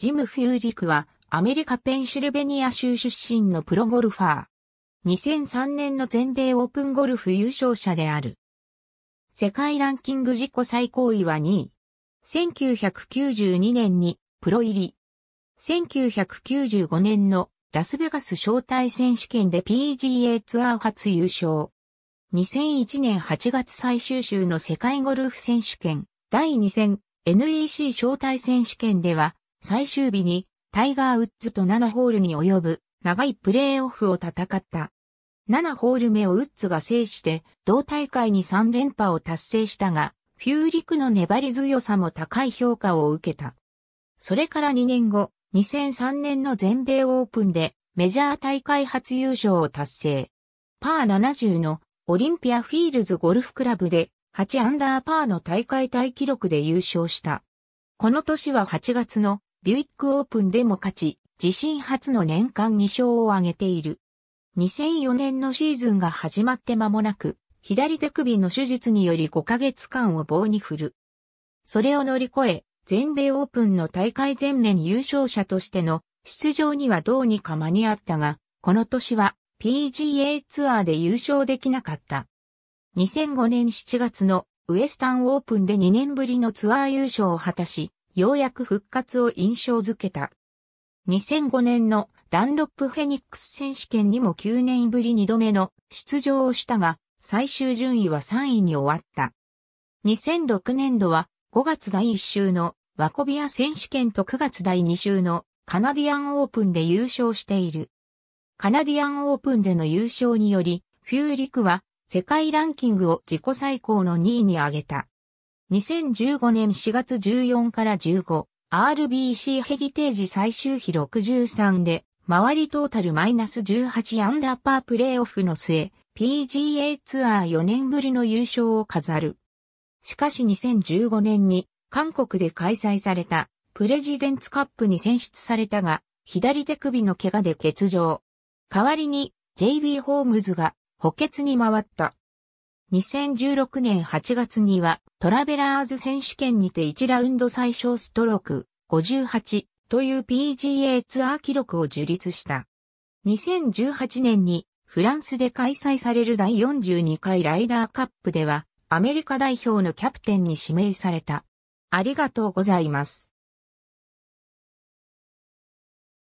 ジム・フューリクはアメリカペンシルベニア州出身のプロゴルファー。2003年の全米オープンゴルフ優勝者である。世界ランキング自己最高位は2位。1992年にプロ入り。1995年のラスベガス招待選手権で PGA ツアー初優勝。2001年8月最終週の世界ゴルフ選手権第2戦 NEC 招待選手権では最終日にタイガー・ウッズと7ホールに及ぶ長いプレーオフを戦った。7ホール目をウッズが制して同大会に3連覇を達成したが、フューリクの粘り強さも高い評価を受けた。それから2年後、2003年の全米オープンでメジャー大会初優勝を達成。パー70のオリンピアフィールズゴルフクラブで8アンダーパーの大会大記録で優勝した。この年は8月のビュイックオープンでも勝ち、自身初の年間2勝を挙げている。2004年のシーズンが始まって間もなく、左手首の手術により5ヶ月間を棒に振る。それを乗り越え、全米オープンの大会前年優勝者としての出場にはどうにか間に合ったが、この年は PGA ツアーで優勝できなかった。2005年7月のウエスタンオープンで2年ぶりのツアー優勝を果たし、ようやく復活を印象づけた。2005年のダンロップフェニックス選手権にも9年ぶり2度目の出場をしたが、最終順位は3位に終わった。2006年度は5月第1週のワコビア選手権と9月第2週のカナディアンオープンで優勝している。カナディアンオープンでの優勝により、フューリクは世界ランキングを自己最高の2位に上げた。2015年4月14から15、RBC ヘリテージ最終日63で、周りトータルマイナス18アンダーパープレーオフの末、PGA ツアー4年ぶりの優勝を飾る。しかし2015年に韓国で開催されたプレジデンツカップに選出されたが、左手首の怪我で欠場。代わりに JB ホームズが補欠に回った。2016年8月にはトラベラーズ選手権にて1ラウンド最小ストローク58という PGA ツアー記録を樹立した。2018年にフランスで開催される第42回ライダーカップではアメリカ代表のキャプテンに指名された。ありがとうございます。